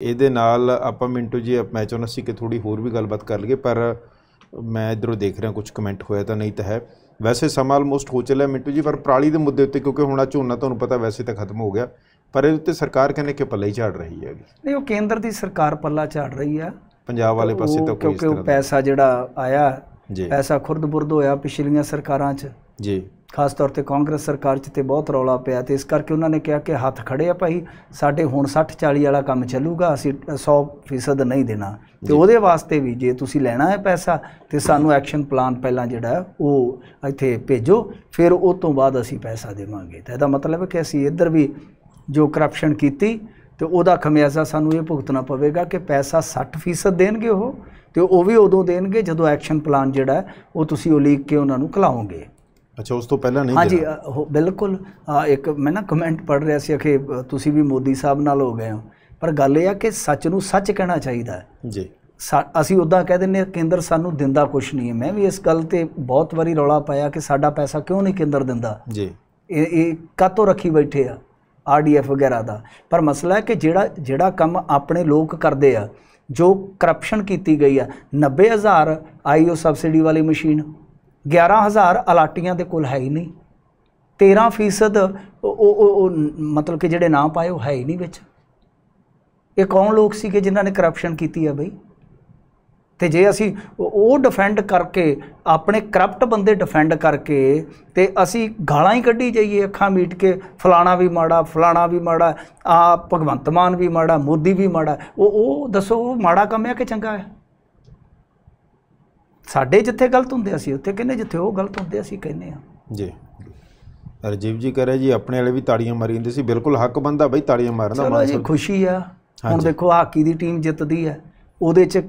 ਇਹਦੇ ਨਾਲ ਆਪਾਂ ਮਿੰਟੂ ਜੀ ਮੈਂ ਚਾਹੁੰਦਾ ਸੀ ਕਿ ਥੋੜੀ ਹੋਰ ਵੀ ਗੱਲਬਾਤ ਕਰ ਲਈਏ ਪਰ ਮੈਂ ਇਧਰੋਂ ਦੇਖ ਰਿਹਾ ਕੁਝ ਕਮੈਂਟ ਹੋਇਆ ਤਾਂ ਨਹੀਂ ਤਾਂ ਹੈ ਵੈਸੇ ਸਮਾਂ ਆਲਮੋਸਟ ਹੋ ਚੱਲਿਆ ਮਿੰਟੂ ਜੀ ਪਰ ਪ੍ਰਾਲੀ ਦੇ ਮੁੱਦੇ ਉੱਤੇ ਕਿਉਂਕਿ ਹੁਣ ਆ ਝੋਨਾ ਤੁਹਾਨੂੰ ਪਤਾ ਵੈਸੇ ਤਾਂ ਖਤਮ ਹੋ ਗਿਆ ਪਰ ਇਹਦੇ ਉੱਤੇ ਸਰਕਾਰ ਕਹਿੰਦੇ ਕਿ ਪੱਲਾ ਝਾੜ ਰਹੀ ਹੈ ਨਹੀਂ ਉਹ ਕੇਂਦਰ ਦੀ ਸਰਕਾਰ ਪੱਲਾ ਝਾੜ ਰਹੀ ਹੈ ਪੰਜਾਬ ਵਾਲੇ ਪਾਸੇ ਤਾਂ ਕੋਈ ਇਸ ਕਿਉਂਕਿ ਉਹ ਪੈਸਾ ਜਿਹੜਾ ਆਇਆ ਪੈਸਾ ਖੁਰਦ-ਬੁਰਦ ਹੋਇਆ ਪਿਛਲੀਆਂ ਸਰਕਾਰਾਂ 'ਚ ਜੀ ਖਾਸ ਤੌਰ ਤੇ ਕਾਂਗਰਸ ਸਰਕਾਰ 'ਚ ਤੇ ਬਹੁਤ ਰੌਲਾ ਪਿਆ ਤੇ ਇਸ ਕਰਕੇ ਉਹਨਾਂ ਨੇ ਕਿਹਾ ਕਿ ਹੱਥ ਖੜੇ ਆ ਭਾਈ ਸਾਡੇ ਹੁਣ 60 40 ਵਾਲਾ ਕੰਮ ਚੱਲੂਗਾ ਅਸੀਂ 100% ਨਹੀਂ ਦੇਣਾ ਤੇ ਉਹਦੇ ਵਾਸਤੇ ਵੀ ਜੇ ਤੁਸੀਂ ਲੈਣਾ ਹੈ ਪੈਸਾ ਤੇ ਸਾਨੂੰ ਐਕਸ਼ਨ ਪਲਾਨ ਪਹਿਲਾਂ ਜਿਹੜਾ ਉਹ ਇੱਥੇ ਭੇਜੋ ਫਿਰ ਉਹ ਤੋਂ ਬਾਅਦ ਅਸੀਂ ਪੈਸਾ ਦੇਵਾਂਗੇ ਤਾਂ ਇਹਦਾ ਮਤਲਬ ਹੈ ਕਿ ਅਸੀਂ ਇੱਧਰ ਵੀ ਜੋ ਕਰਪਸ਼ਨ ਕੀਤੀ ਤੇ ਉਹਦਾ ਖਮਿਆਜ਼ਾ ਸਾਨੂੰ ਇਹ ਭੁਗਤਣਾ ਪਵੇਗਾ ਕਿ ਪੈਸਾ 60% ਦੇਣਗੇ ਉਹ ਤੇ ਉਹ ਵੀ ਉਦੋਂ ਦੇਣਗੇ ਜਦੋਂ ਐਕਸ਼ਨ ਪਲਾਨ ਜਿਹੜਾ ਉਹ ਤੁਸੀਂ ਉਲੀਕ ਕੇ ਉਹਨਾਂ ਨੂੰ ਖਲਾਓਗੇ ਅੱਛਾ ਉਸ ਤੋਂ ਪਹਿਲਾਂ ਨਹੀਂ ਹਾਂਜੀ ਬਿਲਕੁਲ ਇੱਕ ਮੈਂ ਨਾ ਕਮੈਂਟ ਪੜ ਰਿਹਾ ਸੀ ਕਿ ਤੁਸੀਂ ਵੀ ਮੋਦੀ ਸਾਹਿਬ ਨਾਲ ਹੋ ਗਏ ਹੋ ਪਰ ਗੱਲ ਇਹ ਆ ਕਿ ਸੱਚ ਨੂੰ ਸੱਚ ਕਹਿਣਾ ਚਾਹੀਦਾ ਹੈ ਜੀ ਅਸੀਂ ਉਦਾਂ ਕਹਿ ਦਿੰਨੇ ਕੇਂਦਰ ਸਾਨੂੰ ਦਿੰਦਾ ਕੁਝ ਨਹੀਂ ਮੈਂ ਵੀ ਇਸ ਗੱਲ ਤੇ ਬਹੁਤ ਵਾਰੀ ਰੌਲਾ ਪਾਇਆ ਕਿ ਸਾਡਾ ਪੈਸਾ ਕਿਉਂ ਨਹੀਂ ਕੇਂਦਰ ਦਿੰਦਾ ਜੀ ਇਹ ਇਹ ਕਾਤੋਂ ਰੱਖੀ ਬੈਠੇ ਆ ਆਰਡੀਐਫ ਵਗੈਰਾ ਦਾ ਪਰ ਮਸਲਾ ਹੈ ਕਿ ਜਿਹੜਾ ਜਿਹੜਾ ਕੰਮ ਆਪਣੇ ਲੋਕ ਕਰਦੇ ਆ ਜੋ ਕਰਪਸ਼ਨ ਕੀਤੀ ਗਈ ਆ 90000 ਆਈਓ ਸਬਸਿਡੀ ਵਾਲੀ ਮਸ਼ੀਨ 11000 ਅਲਾਟੀਆਂ ਦੇ ਕੋਲ ਹੈ ਹੀ ਨਹੀਂ 13% ਉਹ ਉਹ ਮਤਲਬ ਕਿ ਜਿਹੜੇ ਨਾਂ ਪਾਏ ਉਹ ਹੈ ਹੀ ਨਹੀਂ ਵਿੱਚ ਇਹ ਕੌਣ ਲੋਕ ਸੀ ਕਿ ਜਿਨ੍ਹਾਂ ਨੇ ਕਰਪਸ਼ਨ ਕੀਤੀ ਹੈ ਬਈ ਤੇ ਜੇ ਅਸੀਂ ਉਹ ਡਿਫੈਂਡ ਕਰਕੇ ਆਪਣੇ ਕਰਪਟ ਬੰਦੇ ਡਿਫੈਂਡ ਕਰਕੇ ਤੇ ਅਸੀਂ ਗਾਲਾਂ ਹੀ ਕੱਢੀ ਜਾਈਏ ਅੱਖਾਂ ਮੀਟ ਕੇ ਫਲਾਣਾ ਵੀ ਮਾੜਾ ਫਲਾਣਾ ਵੀ ਮਾੜਾ ਆ ਭਗਵੰਤ ਮਾਨ ਵੀ ਮਾੜਾ ਮੋਦੀ ਵੀ ਮਾੜਾ ਉਹ ਉਹ ਦੱਸੋ ਮਾੜਾ ਕੰਮ ਹੈ ਕਿ ਚੰਗਾ ਹੈ ਸਾਡੇ ਜਿੱਥੇ ਗਲਤ ਹੁੰਦੇ ਅਸੀਂ ਉੱਥੇ ਕਹਿੰਦੇ ਜਿੱਥੇ ਉਹ ਗਲਤ ਹੁੰਦੇ ਅਸੀਂ ਕਹਿੰਦੇ ਆ ਜੀ ਰਜੀਵ ਜੀ ਕਹ ਰਹੇ ਜੀ ਆਪਣੇ ਵਾਲੇ ਵੀ ਤਾੜੀਆਂ ਮਾਰੀ ਜਾਂਦੇ ਸੀ ਬਿਲਕੁਲ ਹੱਕ ਬੰਦਾ ਬਈ ਤਾੜੀਆਂ ਮਾਰਨਾ ਮਾਨ ਜੀ ਖੁਸ਼ੀ ਆ ਹੁਣ ਦੇਖੋ ਹਾਕੀ ਦੀ ਟੀਮ ਜਿੱਤਦੀ ਹੈ ਉਹਦੇ 'ਚ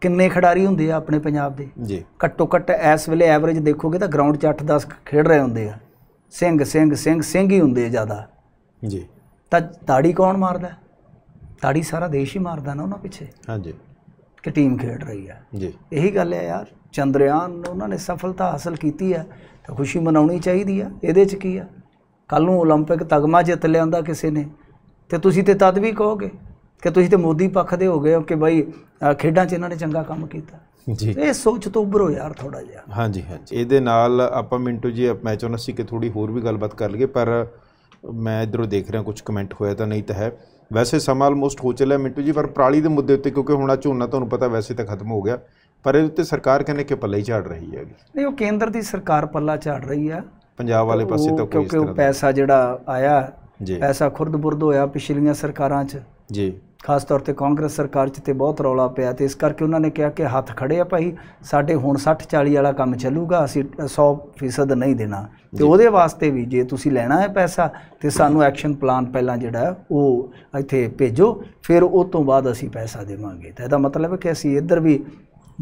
ਕਿੰਨੇ ਖਿਡਾਰੀ ਹੁੰਦੇ ਆ ਆਪਣੇ ਪੰਜਾਬ ਦੇ ਜੀ ਘੱਟੋ ਘੱਟ ਇਸ ਵੇਲੇ ਐਵਰੇਜ ਦੇਖੋਗੇ ਤਾਂ ਗਰਾਊਂਡ 'ਚ 8-10 ਖੇਡ ਰਹੇ ਹੁੰਦੇ ਆ ਸਿੰਘ ਸਿੰਘ ਸਿੰਘ ਸਿੰਘ ਹੀ ਹੁੰਦੇ ਆ ਜ਼ਿਆਦਾ ਜੀ ਤਾਂ ਤਾੜੀ ਕੌਣ ਮਾਰਦਾ ਤਾੜੀ ਸਾਰਾ ਦੇਸ਼ ਹੀ ਮਾਰਦਾ ਨਾ ਉਹਨਾਂ ਪਿੱਛੇ ਹਾਂਜੀ ਕਿ ਟੀਮ ਖੇਡ ਰਹੀ ਹੈ ਜੀ ਇਹੀ ਗੱਲ ਹੈ ਯਾਰ ਚੰਦਰਯਾਨ ਉਹਨਾਂ ਨੇ ਸਫਲਤਾ ਹਾਸਲ ਕੀਤੀ ਹੈ ਤਾਂ ਖੁਸ਼ੀ ਮਨਾਉਣੀ ਚਾਹੀਦੀ ਹੈ ਇਹਦੇ 'ਚ ਕੀ ਆ ਕੱਲ ਨੂੰ 올림픽 ਤਗਮਾ ਜਿੱਤ ਲਿਆਂਦਾ ਕਿਸੇ ਨੇ ਤੇ ਤੁਸੀਂ ਤੇ ਤਦ ਵੀ ਕਹੋਗੇ ਕਿ ਤੁਸੀਂ ਤੇ ਮੋਦੀ ਪੱਖ ਦੇ ਹੋ ਗਏ ਕਿ ਭਾਈ ਖੇਡਾਂ 'ਚ ਇਹਨਾਂ ਨੇ ਚੰਗਾ ਕੰਮ ਕੀਤਾ ਜੀ ਇਹ ਸੋਚ ਤੋਂ ਉੱਭਰੋ ਯਾਰ ਥੋੜਾ ਜਿਹਾ ਹਾਂਜੀ ਹਾਂਜੀ ਇਹਦੇ ਨਾਲ ਆਪਾਂ ਮਿੰਟੂ ਜੀ ਮੈਚ ਉਹਨਾਂ ਸੀ ਕਿ ਥੋੜੀ ਹੋਰ ਵੀ ਗੱਲਬਾਤ ਕਰ ਲਈਏ ਪਰ ਮੈਂ ਇਧਰੋਂ ਦੇਖ ਰਿਹਾ ਕੁਝ ਕਮੈਂਟ ਹੋਇਆ ਤਾਂ ਨਹੀਂ ਤਾਂ ਹੈ ਵੈਸੇ ਸਮਾਂ ਆਲਮੋਸਟ ਹੋ ਚੱਲਿਆ ਮਿੰਟੂ ਜੀ ਪਰ ਪ੍ਰਾਲੀ ਦੇ ਮੁੱਦੇ ਉੱਤੇ ਕਿਉਂਕਿ ਹੁਣ ਆ ਝੋਨਾ ਤੁਹਾਨੂੰ ਪਤਾ ਵੈਸੇ ਤਾਂ ਖਤਮ ਹੋ ਗਿਆ ਪਰ ਇਹਦੇ ਉੱਤੇ ਸਰਕਾਰ ਕਹਿੰਦੇ ਕਿ ਪੱਲਾ ਹੀ ਝਾੜ ਰਹੀ ਹੈ ਨਹੀਂ ਉਹ ਕੇਂਦਰ ਦੀ ਸਰਕਾਰ ਪੱਲਾ ਝਾੜ ਰਹੀ ਹੈ ਪੰਜਾਬ ਵਾਲੇ ਪਾਸੇ ਤਾਂ ਕੋਈ ਇਸ ਕਿਉਂਕਿ ਉਹ ਪੈਸਾ ਜਿਹੜਾ ਆਇਆ ਪੈਸਾ ਖੁਰਦ-ਬੁਰਦ ਹੋਇਆ ਪਿਛਲੀਆਂ ਸਰਕਾਰਾਂ 'ਚ ਜੀ ਖਾਸ ਤੌਰ ਤੇ ਕਾਂਗਰਸ ਸਰਕਾਰ 'ਚ ਤੇ ਬਹੁਤ ਰੌਲਾ ਪਿਆ ਤੇ ਇਸ ਕਰਕੇ ਉਹਨਾਂ ਨੇ ਕਿਹਾ ਕਿ ਹੱਥ ਖੜੇ ਆ ਭਾਈ ਸਾਡੇ ਹੁਣ 60 40 ਵਾਲਾ ਕੰਮ ਚੱਲੂਗਾ ਅਸੀਂ 100% ਨਹੀਂ ਦੇਣਾ ਤੇ ਉਹਦੇ ਵਾਸਤੇ ਵੀ ਜੇ ਤੁਸੀਂ ਲੈਣਾ ਹੈ ਪੈਸਾ ਤੇ ਸਾਨੂੰ ਐਕਸ਼ਨ ਪਲਾਨ ਪਹਿਲਾਂ ਜਿਹੜਾ ਉਹ ਇੱਥੇ ਭੇਜੋ ਫਿਰ ਉਸ ਤੋਂ ਬਾਅਦ ਅਸੀਂ ਪੈਸਾ ਦੇਵਾਂਗੇ ਤਾਂ ਇਹਦਾ ਮਤਲਬ ਹੈ ਕਿ ਅਸੀਂ ਇੱਧਰ ਵੀ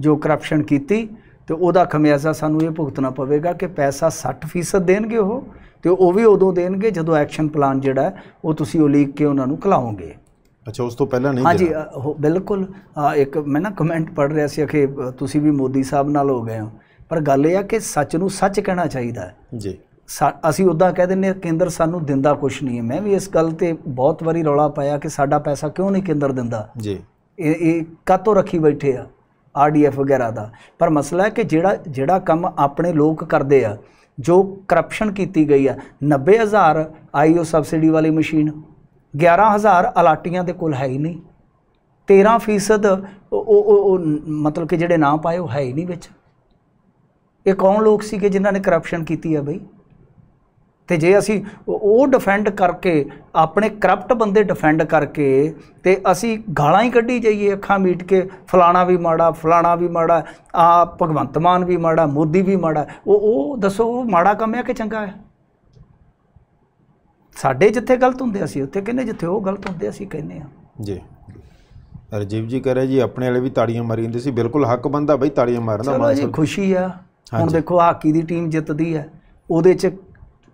ਜੋ ਕਰਪਸ਼ਨ ਕੀਤੀ ਤੇ ਉਹਦਾ ਖਮਿਆਜ਼ਾ ਸਾਨੂੰ ਇਹ ਭੁਗਤਣਾ ਪਵੇਗਾ ਕਿ ਪੈਸਾ 60% ਦੇਣਗੇ ਉਹ ਤੇ ਉਹ ਵੀ ਉਦੋਂ ਦੇਣਗੇ ਜਦੋਂ ਐਕਸ਼ਨ ਪਲਾਨ ਜਿਹੜਾ ਉਹ ਤੁਸੀਂ ਉਲੀਕ ਕੇ ਉਹਨਾਂ ਨੂੰ ਖਲਾਓਗੇ ਅੱਛਾ ਉਸ ਤੋਂ ਪਹਿਲਾਂ ਨਹੀਂ ਹਾਂਜੀ ਬਿਲਕੁਲ ਇੱਕ ਮੈਂ ਨਾ ਕਮੈਂਟ ਪੜ ਰਿਹਾ ਸੀ ਕਿ ਤੁਸੀਂ ਵੀ ਮੋਦੀ ਸਾਹਿਬ ਨਾਲ ਹੋ ਗਏ ਹੋ ਪਰ ਗੱਲ ਇਹ ਆ ਕਿ ਸੱਚ ਨੂੰ ਸੱਚ ਕਹਿਣਾ ਚਾਹੀਦਾ ਹੈ ਜੀ ਅਸੀਂ ਉਦਾਂ ਕਹਿ ਦਿੰਨੇ ਕੇਂਦਰ ਸਾਨੂੰ ਦਿੰਦਾ ਕੁਝ ਨਹੀਂ ਹੈ ਮੈਂ ਵੀ ਇਸ ਗੱਲ ਤੇ ਬਹੁਤ ਵਾਰੀ ਰੌਲਾ ਪਾਇਆ ਕਿ ਸਾਡਾ ਪੈਸਾ ਕਿਉਂ ਨਹੀਂ ਕੇਂਦਰ ਦਿੰਦਾ ਜੀ ਇਹ ਇਹ ਕਾਤੋਂ ਰੱਖੀ ਬੈਠੇ ਆ ਆਰਡੀਐਫ ਵਗੈਰਾ ਦਾ ਪਰ ਮਸਲਾ ਹੈ ਕਿ ਜਿਹੜਾ ਜਿਹੜਾ ਕੰਮ ਆਪਣੇ ਲੋਕ ਕਰਦੇ ਆ ਜੋ ਕਰਪਸ਼ਨ ਕੀਤੀ ਗਈ ਆ 90000 ਆਈਓ ਸਬਸਿਡੀ ਵਾਲੀ ਮਸ਼ੀਨ 11000 ਅਲਾਟੀਆਂ ਦੇ ਕੋਲ ਹੈ ਹੀ ਨਹੀਂ 13% ਉਹ ਉਹ ਮਤਲਬ ਕਿ ਜਿਹੜੇ ਨਾਮ ਪਾਏ ਉਹ ਹੈ ਹੀ ਨਹੀਂ ਵਿੱਚ ਇਹ ਕੌਣ ਲੋਕ ਸੀ ਕਿ ਜਿਨ੍ਹਾਂ ਨੇ ਕਰਪਸ਼ਨ ਕੀਤੀ ਆ ਬਈ ਤੇ ਜੇ ਅਸੀਂ ਉਹ ਡਿਫੈਂਡ ਕਰਕੇ ਆਪਣੇ ਕਰਪਟ ਬੰਦੇ ਡਿਫੈਂਡ ਕਰਕੇ ਤੇ ਅਸੀਂ ਗਾਲਾਂ ਹੀ ਕੱਢੀ ਜਾਈਏ ਅੱਖਾਂ ਮੀਟ ਕੇ ਫਲਾਣਾ ਵੀ ਮਾੜਾ ਫਲਾਣਾ ਵੀ ਮਾੜਾ ਆ ਭਗਵੰਤ ਮਾਨ ਵੀ ਮਾੜਾ ਮੋਦੀ ਵੀ ਮਾੜਾ ਉਹ ਉਹ ਦੱਸੋ ਮਾੜਾ ਕੰਮ ਹੈ ਕਿ ਚੰਗਾ ਹੈ ਸਾਡੇ ਜਿੱਥੇ ਗਲਤ ਹੁੰਦੇ ਅਸੀਂ ਉੱਥੇ ਕਹਿੰਦੇ ਜਿੱਥੇ ਉਹ ਗਲਤ ਹੁੰਦੇ ਅਸੀਂ ਕਹਿੰਦੇ ਆ ਜੀ ਰਜੀਵ ਜੀ ਕਹ ਰਹੇ ਜੀ ਆਪਣੇ ਵਾਲੇ ਵੀ ਤਾੜੀਆਂ ਮਾਰੀ ਜਾਂਦੇ ਸੀ ਬਿਲਕੁਲ ਹੱਕ ਬੰਦਾ ਬਈ ਤਾੜੀਆਂ ਮਾਰਨ ਦਾ ਮਾਨ ਜੀ ਖੁਸ਼ੀ ਆ ਹੁਣ ਦੇਖੋ ਹਾਕੀ ਦੀ ਟੀਮ ਜਿੱਤਦੀ ਆ ਉਹਦੇ ਚ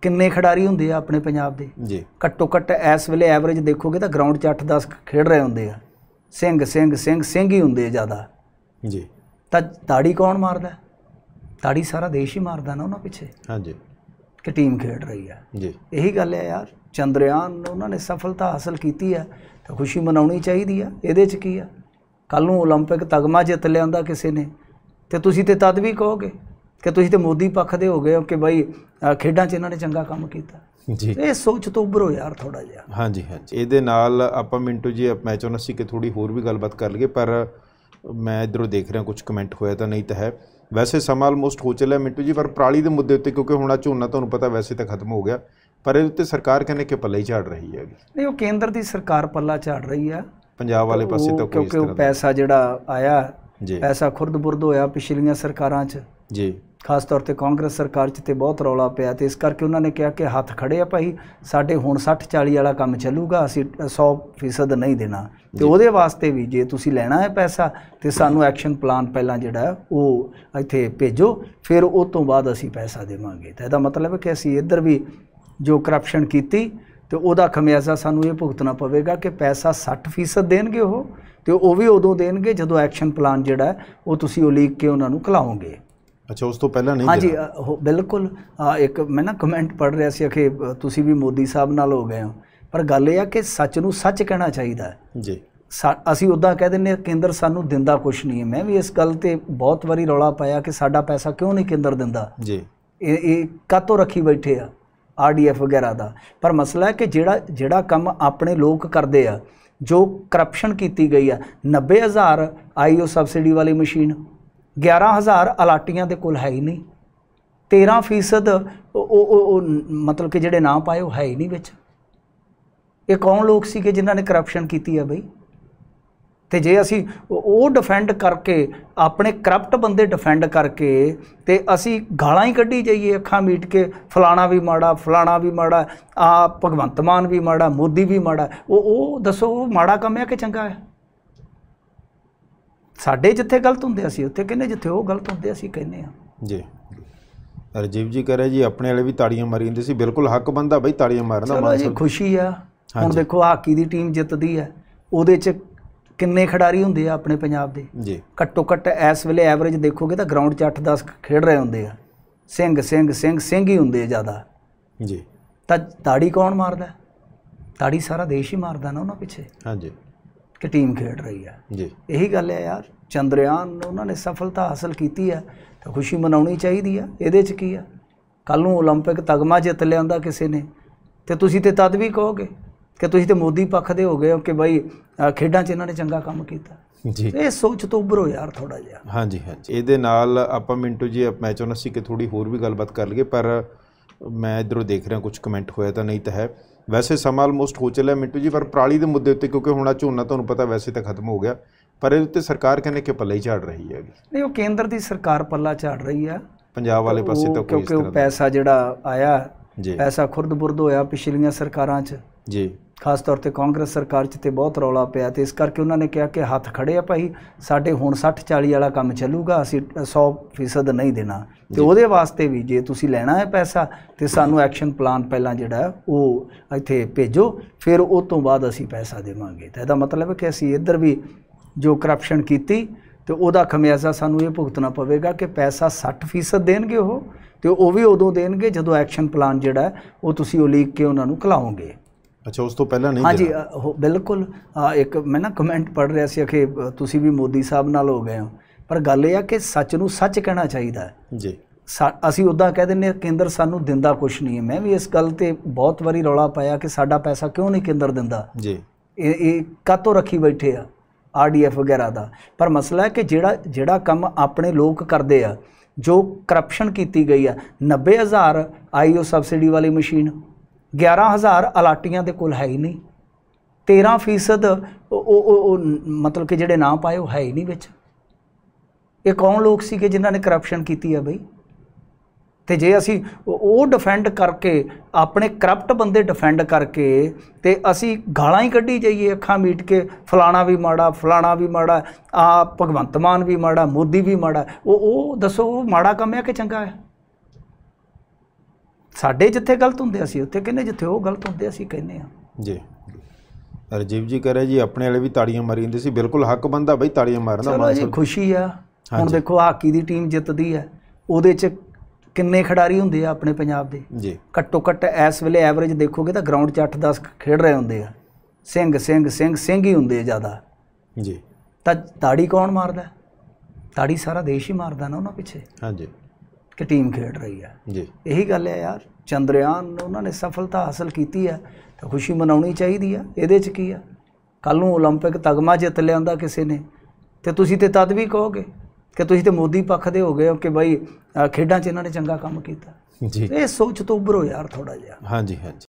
ਕਿੰਨੇ ਖਿਡਾਰੀ ਹੁੰਦੇ ਆ ਆਪਣੇ ਪੰਜਾਬ ਦੇ ਜੀ ਘੱਟੋ ਘੱਟ ਇਸ ਵੇਲੇ ਐਵਰੇਜ ਦੇਖੋਗੇ ਤਾਂ ਗਰਾਊਂਡ 'ਚ 8-10 ਖੇਡ ਰਹੇ ਹੁੰਦੇ ਆ ਸਿੰਘ ਸਿੰਘ ਸਿੰਘ ਸਿੰਘ ਹੀ ਹੁੰਦੇ ਆ ਜ਼ਿਆਦਾ ਜੀ ਤਾਂ ਤਾੜੀ ਕੌਣ ਮਾਰਦਾ ਤਾੜੀ ਸਾਰਾ ਦੇਸ਼ ਹੀ ਮਾਰਦਾ ਨਾ ਉਹਨਾਂ ਪਿੱਛੇ ਹਾਂਜੀ ਕਿ ਟੀਮ ਖੇਡ ਰਹੀ ਹੈ ਜੀ ਇਹੀ ਗੱਲ ਹੈ ਯਾਰ ਚੰਦਰਯਾਨ ਉਹਨਾਂ ਨੇ ਸਫਲਤਾ ਹਾਸਲ ਕੀਤੀ ਹੈ ਤਾਂ ਖੁਸ਼ੀ ਮਨਾਉਣੀ ਚਾਹੀਦੀ ਹੈ ਇਹਦੇ 'ਚ ਕੀ ਹੈ ਕੱਲ ਨੂੰ 올림픽 ਤਗਮਾ ਜਿੱਤ ਲਿਆਂਦਾ ਕਿਸੇ ਨੇ ਤੇ ਤੁਸੀਂ ਤੇ ਤਦ ਵੀ ਕਹੋਗੇ ਕਿ ਤੁਸੀਂ ਤੇ ਮੋਦੀ ਪੱਖ ਦੇ ਹੋ ਗਏ ਹੋ ਕਿ ਭਾਈ ਖੇਡਾਂ 'ਚ ਇਹਨਾਂ ਨੇ ਚੰਗਾ ਕੰਮ ਕੀਤਾ ਜੀ ਇਹ ਸੋਚ ਤੋਂ ਉੱਭਰੋ ਯਾਰ ਥੋੜਾ ਜਿਹਾ ਹਾਂਜੀ ਹਾਂਜੀ ਇਹਦੇ ਨਾਲ ਆਪਾਂ ਮਿੰਟੂ ਜੀ ਮੈਚ ਉਹਨਾਂ ਸੀ ਕਿ ਥੋੜੀ ਹੋਰ ਵੀ ਗੱਲਬਾਤ ਕਰ ਲਈਏ ਪਰ ਮੈਂ ਇਧਰੋਂ ਦੇਖ ਰਿਹਾ ਕੁਝ ਕਮੈਂਟ ਹੋਇਆ ਤਾਂ ਨਹੀਂ ਤਾਂ ਹੈ ਵੈਸੇ ਸਮਾਂ ਆਲਮੋਸਟ ਹੋ ਚੱਲਿਆ ਮਿੰਟੂ ਜੀ ਪਰ ਪ੍ਰਾਲੀ ਦੇ ਮੁੱਦੇ ਉੱਤੇ ਕਿਉਂਕਿ ਹੁਣ ਆ ਝੋਨਾ ਤੁਹਾਨੂੰ ਪਤਾ ਵੈਸੇ ਤਾਂ ਖਤਮ ਹੋ ਗਿਆ ਪਰ ਇਹਦੇ ਉੱਤੇ ਸਰਕਾਰ ਕਹਿੰਦੇ ਕਿ ਪੱਲਾ ਹੀ ਝਾੜ ਰਹੀ ਹੈ ਨਹੀਂ ਉਹ ਕੇਂਦਰ ਦੀ ਸਰਕਾਰ ਪੱਲਾ ਝਾੜ ਰਹੀ ਹੈ ਪੰਜਾਬ ਵਾਲੇ ਪਾਸੇ ਤਾਂ ਕੋਈ ਇਸ ਕਿਉਂਕਿ ਉਹ ਪੈਸਾ ਜਿਹੜਾ ਆਇਆ ਪੈਸਾ ਖੁਰਦ-ਬੁਰਦ ਹੋਇਆ ਪਿਛਲੀਆਂ ਸਰਕਾਰਾਂ 'ਚ ਜੀ ਖਾਸ ਤੌਰ ਤੇ ਕਾਂਗਰਸ ਸਰਕਾਰ 'ਚ ਤੇ ਬਹੁਤ ਰੌਲਾ ਪਿਆ ਤੇ ਇਸ ਕਰਕੇ ਉਹਨਾਂ ਨੇ ਕਿਹਾ ਕਿ ਹੱਥ ਖੜੇ ਆ ਭਾਈ ਸਾਡੇ ਹੁਣ 60 40 ਵਾਲਾ ਕੰਮ ਚੱਲੂਗਾ ਅਸੀਂ 100% ਨਹੀਂ ਦੇਣਾ ਤੇ ਉਹਦੇ ਵਾਸਤੇ ਵੀ ਜੇ ਤੁਸੀਂ ਲੈਣਾ ਹੈ ਪੈਸਾ ਤੇ ਸਾਨੂੰ ਐਕਸ਼ਨ ਪਲਾਨ ਪਹਿਲਾਂ ਜਿਹੜਾ ਉਹ ਇੱਥੇ ਭੇਜੋ ਫਿਰ ਉਹ ਤੋਂ ਬਾਅਦ ਅਸੀਂ ਪੈਸਾ ਦੇਵਾਂਗੇ ਤਾਂ ਇਹਦਾ ਮਤਲਬ ਹੈ ਕਿ ਅਸੀਂ ਇੱਧਰ ਵੀ ਜੋ ਕਰਪਸ਼ਨ ਕੀਤੀ ਤੇ ਉਹਦਾ ਖਮਿਆਜ਼ਾ ਸਾਨੂੰ ਇਹ ਭੁਗਤਣਾ ਪਵੇਗਾ ਕਿ ਪੈਸਾ 60% ਦੇਣਗੇ ਉਹ ਤੇ ਉਹ ਵੀ ਉਦੋਂ ਦੇਣਗੇ ਜਦੋਂ ਐਕਸ਼ਨ ਪਲਾਨ ਜਿਹੜਾ ਉਹ ਤੁਸੀਂ ਉਲੀਕ ਕੇ ਉਹਨਾਂ ਨੂੰ ਖਲਾਓਗੇ ਅੱਛਾ ਉਸ ਤੋਂ ਪਹਿਲਾਂ ਨਹੀਂ ਹਾਂਜੀ ਬਿਲਕੁਲ ਇੱਕ ਮੈਂ ਨਾ ਕਮੈਂਟ ਪੜ ਰਿਹਾ ਸੀ ਕਿ ਤੁਸੀਂ ਵੀ ਮੋਦੀ ਸਾਹਿਬ ਨਾਲ ਹੋ ਗਏ ਹੋ ਪਰ ਗੱਲ ਇਹ ਆ ਕਿ ਸੱਚ ਨੂੰ ਸੱਚ ਕਹਿਣਾ ਚਾਹੀਦਾ ਜੀ ਅਸੀਂ ਉਦਾਂ ਕਹਿ ਦਿੰਨੇ ਆ ਕੇਂਦਰ ਸਾਨੂੰ ਦਿੰਦਾ ਕੁਝ ਨਹੀਂ ਹੈ ਮੈਂ ਵੀ ਇਸ ਗੱਲ ਤੇ ਬਹੁਤ ਵਾਰੀ ਰੌਲਾ ਪਾਇਆ ਕਿ ਸਾਡਾ ਪੈਸਾ ਕਿਉਂ ਨਹੀਂ ਕੇਂਦਰ ਦਿੰਦਾ ਜੀ ਇਹ ਇਹ ਕਾਤੋਂ ਰੱਖੀ ਬੈਠੇ ਆ ਆਰਡੀਐਫ ਵਗੈਰਾ ਦਾ ਪਰ ਮਸਲਾ ਹੈ ਕਿ ਜਿਹੜਾ ਜਿਹੜਾ ਕੰਮ ਆਪਣੇ ਲੋਕ ਕਰਦੇ ਆ ਜੋ ਕਰਪਸ਼ਨ ਕੀਤੀ ਗਈ ਆ 90000 ਆਈਓ ਸਬਸਿਡੀ ਵਾਲੀ ਮਸ਼ੀਨ 11000 ਅਲਾਟੀਆਂ ਦੇ ਕੋਲ ਹੈ ਹੀ ਨਹੀਂ 13% ਉਹ ਉਹ ਮਤਲਬ ਕਿ ਜਿਹੜੇ ਨਾਮ ਪਾਏ ਉਹ ਹੈ ਹੀ ਨਹੀਂ ਵਿੱਚ ਇਹ ਕੌਣ ਲੋਕ ਸੀ ਕਿ ਜਿਨ੍ਹਾਂ ਨੇ ਕਰਪਸ਼ਨ ਕੀਤੀ ਹੈ ਬਈ ਤੇ ਜੇ ਅਸੀਂ ਉਹ ਡਿਫੈਂਡ ਕਰਕੇ ਆਪਣੇ ਕਰਪਟ ਬੰਦੇ ਡਿਫੈਂਡ ਕਰਕੇ ਤੇ ਅਸੀਂ ਗਾਲਾਂ ਹੀ ਕੱਢੀ ਜਾਈਏ ਅੱਖਾਂ ਮੀਟ ਕੇ ਫਲਾਣਾ ਵੀ ਮਾੜਾ ਫਲਾਣਾ ਵੀ ਮਾੜਾ ਆ ਭਗਵੰਤ ਮਾਨ ਵੀ ਮਾੜਾ ਮੋਦੀ ਵੀ ਮਾੜਾ ਉਹ ਉਹ ਦੱਸੋ ਮਾੜਾ ਕੰਮ ਹੈ ਕਿ ਚੰਗਾ ਹੈ ਸਾਡੇ ਜਿੱਥੇ ਗਲਤ ਹੁੰਦੇ ਅਸੀਂ ਉੱਥੇ ਕਹਿੰਦੇ ਜਿੱਥੇ ਉਹ ਗਲਤ ਹੁੰਦੇ ਅਸੀਂ ਕਹਿੰਦੇ ਆ ਜੀ ਰਜੀਵ ਜੀ ਕਹ ਜੀ ਆਪਣੇ ਵਾਲੇ ਵੀ ਤਾੜੀਆਂ ਮਾਰੀ ਜਾਂਦੇ ਸੀ ਬਿਲਕੁਲ ਹੱਕ ਬੰਦਾ ਬਈ ਤਾੜੀਆਂ ਮਾਰਨ ਦਾ ਮਾਨ ਜੀ ਖੁਸ਼ੀ ਆ ਹੁਣ ਦੇਖੋ ਹਾਕੀ ਦੀ ਟੀਮ ਜਿੱਤਦੀ ਹੈ ਉਹਦੇ 'ਚ ਕਿੰਨੇ ਖਿਡਾਰੀ ਹੁੰਦੇ ਆ ਆਪਣੇ ਪੰਜਾਬ ਦੇ ਜੀ ਘੱਟੋ ਘੱਟ ਇਸ ਵੇਲੇ ਐਵਰੇਜ ਦੇਖੋਗੇ ਤਾਂ ਗਰਾਊਂਡ 'ਚ 8-10 ਖੇਡ ਰਹੇ ਹੁੰਦੇ ਆ ਸਿੰਘ ਸਿੰਘ ਸਿੰਘ ਸਿੰਘ ਹੀ ਹੁੰਦੇ ਆ ਜ਼ਿਆਦਾ ਜੀ ਤਾਂ ਤਾੜੀ ਕੌਣ ਮਾਰਦਾ ਤਾੜੀ ਸਾਰਾ ਦੇਸ਼ ਹੀ ਮਾਰਦਾ ਨਾ ਉਹਨਾਂ ਪਿੱਛੇ ਹਾਂਜੀ ਕਿ ਟੀਮ ਖੇਡ ਰਹੀ ਹੈ ਜੀ ਇਹੀ ਗੱਲ ਹੈ ਯਾਰ ਚੰਦਰਯਾਨ ਉਹਨਾਂ ਨੇ ਸਫਲਤਾ ਹਾਸਲ ਕੀਤੀ ਹੈ ਤਾਂ ਖੁਸ਼ੀ ਮਨਾਉਣੀ ਚਾਹੀਦੀ ਹੈ ਇਹਦੇ 'ਚ ਕੀ ਹੈ ਕੱਲ ਨੂੰ 올림픽 ਤਗਮਾ ਜਿੱਤ ਲਿਆਂਦਾ ਕਿਸੇ ਨੇ ਤੇ ਤੁਸੀਂ ਤੇ ਤਦ ਵੀ ਕਹੋਗੇ ਕਿ ਤੁਸੀਂ ਤੇ ਮੋਦੀ ਪੱਖ ਦੇ ਹੋ ਗਏ ਹੋ ਕਿ ਬਾਈ ਖੇਡਾਂ 'ਚ ਇਹਨਾਂ ਨੇ ਚੰਗਾ ਕੰਮ ਕੀਤਾ ਜੀ ਇਹ ਸੋਚ ਤੋਂ ਉੱਭਰੋ ਯਾਰ ਥੋੜਾ ਜਿਹਾ ਹਾਂਜੀ ਹਾਂਜੀ ਇਹਦੇ ਨਾਲ ਆਪਾਂ ਮਿੰਟੂ ਜੀ ਮੈਚ ਉਹਨਾਂ ਸੀ ਕਿ ਥੋੜੀ ਹੋਰ ਵੀ ਗੱਲਬਾਤ ਕਰ ਲਈਏ ਪਰ ਮੈਂ ਇਧਰੋਂ ਦੇਖ ਰਿਹਾ ਕੁਝ ਕਮੈਂਟ ਹੋਇਆ ਤਾਂ ਨਹੀਂ ਤਾਂ ਹੈ ਵੈਸੇ ਸਮਾਂ ਆਲਮੋਸਟ ਹੋ ਚੱਲਿਆ ਮਿੰਟੂ ਜੀ ਪਰ ਪ੍ਰਾਲੀ ਦੇ ਮੁੱਦੇ ਉੱਤੇ ਕਿਉਂਕਿ ਹੁਣ ਆ ਝੋਨਾ ਤੁਹਾਨੂੰ ਪਤਾ ਵੈਸੇ ਤਾਂ ਖਤਮ ਹੋ ਗਿਆ ਪਰ ਇਹਦੇ ਉੱਤੇ ਸਰਕਾਰ ਕਹਿੰਦੇ ਕਿ ਪੱਲਾ ਹੀ ਝਾੜ ਰਹੀ ਹੈ ਨਹੀਂ ਉਹ ਕੇਂਦਰ ਦੀ ਸਰਕਾਰ ਪੱਲਾ ਝਾੜ ਰਹੀ ਹੈ ਪੰਜਾਬ ਵਾਲੇ ਪਾਸੇ ਤਾਂ ਕੋਈ ਕਿਉਂਕਿ ਉਹ ਪੈਸਾ ਜਿਹੜਾ ਆਇਆ ਪੈਸਾ ਖੁਰਦ-ਬੁਰਦ ਹੋਇਆ ਪਿਛਲੀਆਂ ਸਰਕਾਰਾਂ 'ਚ ਜੀ ਖਾਸ ਤੌਰ ਤੇ ਕਾਂਗਰਸ ਸਰਕਾਰ 'ਚ ਤੇ ਬਹੁਤ ਰੌਲਾ ਪਿਆ ਤੇ ਇਸ ਕਰਕੇ ਉਹਨਾਂ ਨੇ ਕਿਹਾ ਕਿ ਹੱਥ ਖੜੇ ਆ ਭਾਈ ਸਾਡੇ ਹੁਣ 60 40 ਵਾਲਾ ਕੰਮ ਚੱਲੂਗਾ ਅਸੀਂ 100% ਨਹੀਂ ਦੇਣਾ ਤੇ ਉਹਦੇ ਵਾਸਤੇ ਵੀ ਜੇ ਤੁਸੀਂ ਲੈਣਾ ਹੈ ਪੈਸਾ ਤੇ ਸਾਨੂੰ ਐਕਸ਼ਨ ਪਲਾਨ ਪਹਿਲਾਂ ਜਿਹੜਾ ਉਹ ਇੱਥੇ ਭੇਜੋ ਫਿਰ ਉਹ ਤੋਂ ਬਾਅਦ ਅਸੀਂ ਪੈਸਾ ਦੇਵਾਂਗੇ ਤਾਂ ਇਹਦਾ ਮਤਲਬ ਹੈ ਕਿ ਅਸੀਂ ਇੱਧਰ ਵੀ ਜੋ ਕਰਪਸ਼ਨ ਕੀਤੀ ਤੇ ਉਹਦਾ ਖਮਿਆਜ਼ਾ ਸਾਨੂੰ ਇਹ ਭੁਗਤਣਾ ਪਵੇਗਾ ਕਿ ਪੈਸਾ 60% ਦੇਣਗੇ ਉਹ ਤੇ ਉਹ ਵੀ ਉਦੋਂ ਦੇਣਗੇ ਜਦੋਂ ਐਕਸ਼ਨ ਪਲਾਨ ਜਿਹੜਾ ਉਹ ਤੁਸੀਂ ਉਲੀਕ ਕੇ ਉਹਨਾਂ ਨੂੰ ਖਲਾਓਗੇ ਅੱਛਾ ਉਸ ਤੋਂ ਪਹਿਲਾਂ ਨਹੀਂ ਹਾਂਜੀ ਬਿਲਕੁਲ ਇੱਕ ਮੈਂ ਨਾ ਕਮੈਂਟ ਪੜ ਰਿਹਾ ਸੀ ਕਿ ਤੁਸੀਂ ਵੀ ਮੋਦੀ ਸਾਹਿਬ ਨਾਲ ਹੋ ਗਏ ਹੋ ਪਰ ਗੱਲ ਇਹ ਆ ਕਿ ਸੱਚ ਨੂੰ ਸੱਚ ਕਹਿਣਾ ਚਾਹੀਦਾ ਜੀ ਅਸੀਂ ਉਦਾਂ ਕਹਿ ਦਿੰਨੇ ਆ ਕੇਂਦਰ ਸਾਨੂੰ ਦਿੰਦਾ ਕੁਝ ਨਹੀਂ ਮੈਂ ਵੀ ਇਸ ਗੱਲ ਤੇ ਬਹੁਤ ਵਾਰੀ ਰੌਲਾ ਪਾਇਆ ਕਿ ਸਾਡਾ ਪੈਸਾ ਕਿਉਂ ਨਹੀਂ ਕੇਂਦਰ ਦਿੰਦਾ ਜੀ ਇਹ ਇਹ ਕਾਤੋਂ ਰੱਖੀ ਬੈਠੇ ਆ ਆਰਡੀਐਫ ਵਗੈਰਾ ਦਾ ਪਰ ਮਸਲਾ ਹੈ ਕਿ ਜਿਹੜਾ ਜਿਹੜਾ ਕੰਮ ਆਪਣੇ ਲੋਕ ਕਰਦੇ ਆ ਜੋ ਕਰਪਸ਼ਨ ਕੀਤੀ ਗਈ ਆ 90000 ਆਈਓ ਸਬਸਿਡੀ ਵਾਲੀ ਮਸ਼ੀਨ 11000 ਅਲਾਟੀਆਂ ਦੇ ਕੋਲ ਹੈ ਹੀ ਨਹੀਂ 13% ਉਹ ਉਹ ਮਤਲਬ ਕਿ ਜਿਹੜੇ ਨਾਂ ਪਾਏ ਉਹ ਹੈ ਹੀ ਨਹੀਂ ਵਿੱਚ ਇਹ ਕੌਣ ਲੋਕ ਸੀ ਕਿ ਜਿਨ੍ਹਾਂ ਨੇ ਕਰਪਸ਼ਨ ਕੀਤੀ ਹੈ ਬਈ ਤੇ ਜੇ ਅਸੀਂ ਉਹ ਡਿਫੈਂਡ ਕਰਕੇ ਆਪਣੇ ਕਰਪਟ ਬੰਦੇ ਡਿਫੈਂਡ ਕਰਕੇ ਤੇ ਅਸੀਂ ਗਾਲਾਂ ਹੀ ਕੱਢੀ ਜਾਈਏ ਅੱਖਾਂ ਮੀਟ ਕੇ ਫਲਾਣਾ ਵੀ ਮਾੜਾ ਫਲਾਣਾ ਵੀ ਮਾੜਾ ਆ ਭਗਵੰਤ ਮਾਨ ਵੀ ਮਾੜਾ ਮੋਦੀ ਵੀ ਮਾੜਾ ਉਹ ਉਹ ਦੱਸੋ ਮਾੜਾ ਕੰਮ ਹੈ ਕਿ ਚੰਗਾ ਹੈ ਸਾਡੇ ਜਿੱਥੇ ਗਲਤ ਹੁੰਦੇ ਅਸੀਂ ਉੱਥੇ ਕਹਿੰਦੇ ਜਿੱਥੇ ਉਹ ਗਲਤ ਹੁੰਦੇ ਅਸੀਂ ਕਹਿੰਦੇ ਆ ਜੀ ਰਜੀਵ ਜੀ ਕਹ ਰਹੇ ਜੀ ਆਪਣੇ ਵਾਲੇ ਵੀ ਤਾੜੀਆਂ ਮਾਰੀ ਜਾਂਦੇ ਸੀ ਬਿਲਕੁਲ ਹੱਕ ਬੰਦਾ ਬਈ ਤਾੜੀਆਂ ਮਾਰਨਾ ਮਾਨ ਜੀ ਖੁਸ਼ੀ ਆ ਹੁਣ ਦੇਖੋ ਹਾਕੀ ਦੀ ਟੀਮ ਜਿੱਤਦੀ ਹੈ ਉਹਦੇ 'ਚ ਕਿੰਨੇ ਖਿਡਾਰੀ ਹੁੰਦੇ ਆ ਆਪਣੇ ਪੰਜਾਬ ਦੇ ਜੀ ਘੱਟੋ ਘੱਟ ਇਸ ਵੇਲੇ ਐਵਰੇਜ ਦੇਖੋਗੇ ਤਾਂ ਗਰਾਊਂਡ 'ਚ 8-10 ਖੇਡ ਰਹੇ ਹੁੰਦੇ ਆ ਸਿੰਘ ਸਿੰਘ ਸਿੰਘ ਸਿੰਘ ਹੀ ਹੁੰਦੇ ਆ ਜ਼ਿਆਦਾ ਜੀ ਤਾਂ ਤਾੜੀ ਕੌਣ ਮਾਰਦਾ ਤਾੜੀ ਸਾਰਾ ਦੇਸ਼ ਹੀ ਮਾਰਦਾ ਨਾ ਉਹਨਾਂ ਪਿੱਛੇ ਹਾਂਜੀ ਕਿ ਟੀਮ ਖੇਡ ਰਹੀ ਹੈ ਜੀ ਇਹੀ ਗੱਲ ਹੈ ਯਾਰ ਚੰਦਰਯਾਨ ਉਹਨਾਂ ਨੇ ਸਫਲਤਾ ਹਾਸਲ ਕੀਤੀ ਹੈ ਤਾਂ ਖੁਸ਼ੀ ਮਨਾਉਣੀ ਚਾਹੀਦੀ ਹੈ ਇਹਦੇ 'ਚ ਕੀ ਆ ਕੱਲ ਨੂੰ 올림픽 ਤਗਮਾ ਜਿੱਤ ਲਿਆਂਦਾ ਕਿਸੇ ਨੇ ਤੇ ਤੁਸੀਂ ਤੇ ਤਦ ਵੀ ਕਹੋਗੇ ਕਿ ਤੁਸੀਂ ਤੇ ਮੋਦੀ ਪੱਖ ਦੇ ਹੋ ਗਏ ਕਿ ਬਾਈ ਖੇਡਾਂ 'ਚ ਇਹਨਾਂ ਨੇ ਚੰਗਾ ਕੰਮ ਕੀਤਾ ਜੀ ਇਹ ਸੋਚ ਤੋਂ ਉੱਭਰੋ ਯਾਰ ਥੋੜਾ ਜਿਹਾ ਹਾਂਜੀ ਹਾਂਜੀ